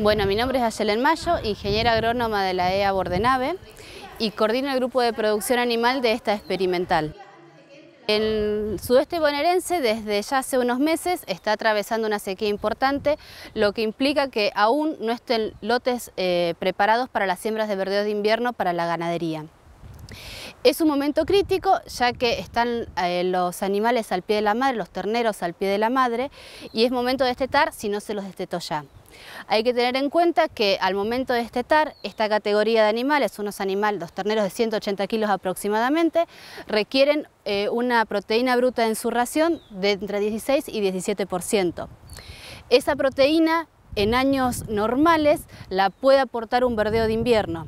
Bueno, mi nombre es Ayelen Mayo, ingeniera agrónoma de la EA Bordenave y coordino el grupo de producción animal de esta experimental. El sudeste bonaerense desde ya hace unos meses está atravesando una sequía importante, lo que implica que aún no estén lotes eh, preparados para las siembras de verdeos de invierno para la ganadería. Es un momento crítico ya que están eh, los animales al pie de la madre, los terneros al pie de la madre y es momento de estetar si no se los destetó ya. Hay que tener en cuenta que al momento de estetar, esta categoría de animales, unos animales, ...dos terneros de 180 kilos aproximadamente, requieren eh, una proteína bruta en su ración de entre 16 y 17%. Esa proteína en años normales la puede aportar un verdeo de invierno,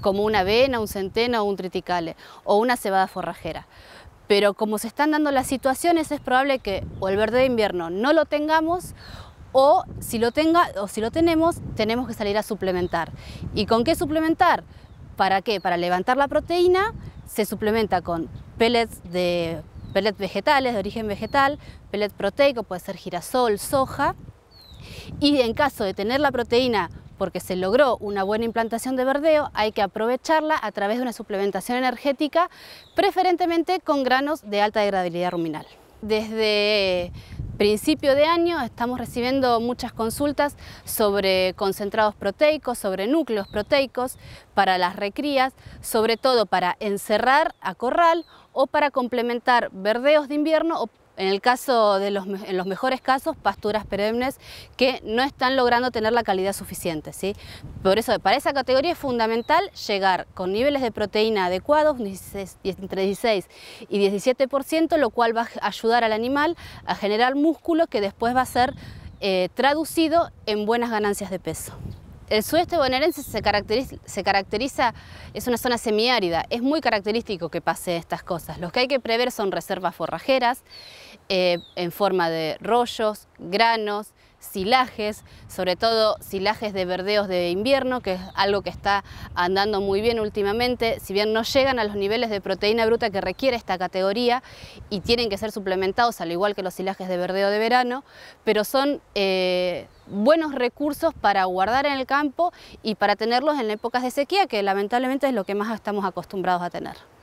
como una avena, un centeno o un triticale, o una cebada forrajera pero como se están dando las situaciones es probable que o el verdeo de invierno no lo tengamos o si lo tenga o si lo tenemos, tenemos que salir a suplementar. ¿Y con qué suplementar? ¿Para qué? Para levantar la proteína se suplementa con pellets de pellets vegetales de origen vegetal, pellets proteico, puede ser girasol, soja. Y en caso de tener la proteína porque se logró una buena implantación de verdeo, hay que aprovecharla a través de una suplementación energética, preferentemente con granos de alta degradabilidad ruminal. Desde principio de año estamos recibiendo muchas consultas sobre concentrados proteicos, sobre núcleos proteicos para las recrías, sobre todo para encerrar a corral o para complementar verdeos de invierno en el caso de los, en los mejores casos, pasturas perennes que no están logrando tener la calidad suficiente. ¿sí? Por eso, para esa categoría es fundamental llegar con niveles de proteína adecuados, entre 16 y 17%, lo cual va a ayudar al animal a generar músculo que después va a ser eh, traducido en buenas ganancias de peso. El sudeste bonaerense se caracteriza, se caracteriza, es una zona semiárida, es muy característico que pase estas cosas. Lo que hay que prever son reservas forrajeras eh, en forma de rollos, granos, silajes, sobre todo silajes de verdeos de invierno, que es algo que está andando muy bien últimamente, si bien no llegan a los niveles de proteína bruta que requiere esta categoría y tienen que ser suplementados al igual que los silajes de verdeo de verano, pero son eh, buenos recursos para guardar en el campo y para tenerlos en épocas de sequía, que lamentablemente es lo que más estamos acostumbrados a tener.